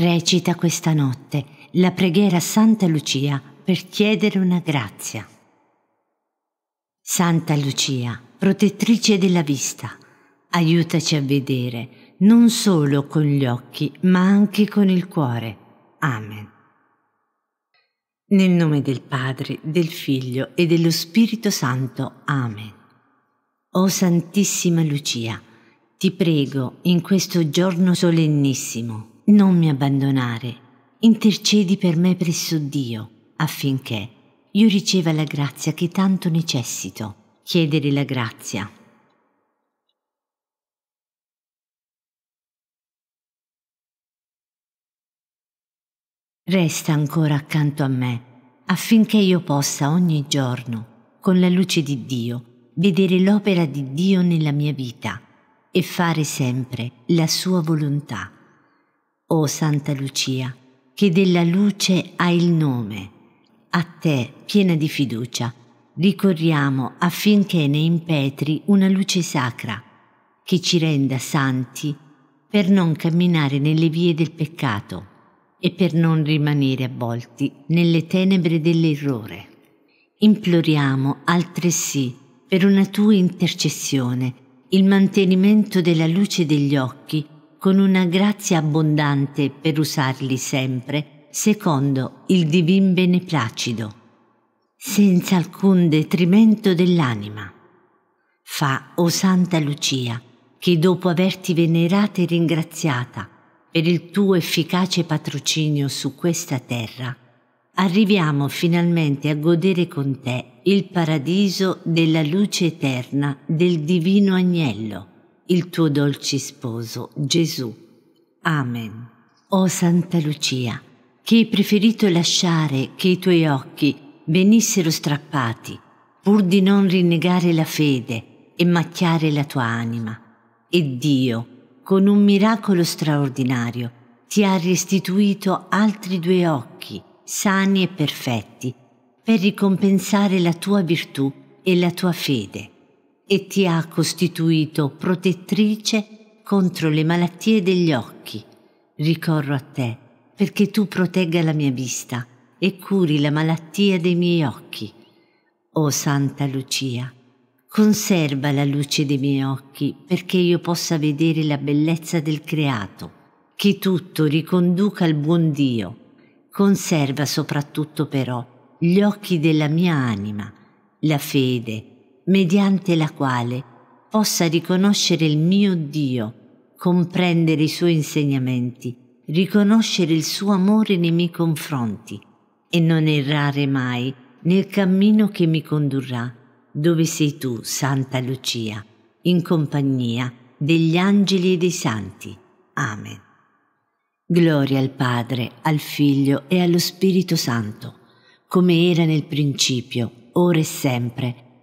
recita questa notte la preghiera a Santa Lucia per chiedere una grazia. Santa Lucia, protettrice della vista, aiutaci a vedere non solo con gli occhi, ma anche con il cuore. Amen. Nel nome del Padre, del Figlio e dello Spirito Santo. Amen. O Santissima Lucia, ti prego in questo giorno solennissimo non mi abbandonare, intercedi per me presso Dio, affinché io riceva la grazia che tanto necessito. Chiedere la grazia. Resta ancora accanto a me, affinché io possa ogni giorno, con la luce di Dio, vedere l'opera di Dio nella mia vita e fare sempre la sua volontà. O Santa Lucia, che della luce ha il nome, a te, piena di fiducia, ricorriamo affinché ne impetri una luce sacra, che ci renda santi per non camminare nelle vie del peccato e per non rimanere avvolti nelle tenebre dell'errore. Imploriamo altresì per una tua intercessione il mantenimento della luce degli occhi con una grazia abbondante per usarli sempre, secondo il divin beneplacido, senza alcun detrimento dell'anima. Fa, o Santa Lucia, che dopo averti venerata e ringraziata per il tuo efficace patrocinio su questa terra, arriviamo finalmente a godere con te il paradiso della luce eterna del divino agnello il tuo dolce sposo, Gesù. Amen. O Santa Lucia, che hai preferito lasciare che i tuoi occhi venissero strappati, pur di non rinnegare la fede e macchiare la tua anima. E Dio, con un miracolo straordinario, ti ha restituito altri due occhi, sani e perfetti, per ricompensare la tua virtù e la tua fede e ti ha costituito protettrice contro le malattie degli occhi. Ricorro a te perché tu protegga la mia vista e curi la malattia dei miei occhi. O Santa Lucia, conserva la luce dei miei occhi perché io possa vedere la bellezza del creato, che tutto riconduca al buon Dio. Conserva soprattutto però gli occhi della mia anima, la fede, mediante la quale possa riconoscere il mio Dio, comprendere i suoi insegnamenti, riconoscere il suo amore nei miei confronti e non errare mai nel cammino che mi condurrà, dove sei tu, Santa Lucia, in compagnia degli angeli e dei santi. Amen. Gloria al Padre, al Figlio e allo Spirito Santo, come era nel principio, ora e sempre,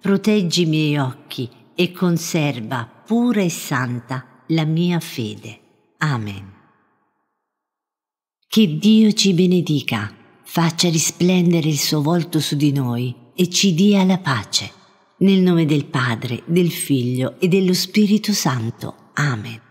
proteggi i miei occhi e conserva pura e santa la mia fede. Amen. Che Dio ci benedica, faccia risplendere il suo volto su di noi e ci dia la pace. Nel nome del Padre, del Figlio e dello Spirito Santo. Amen.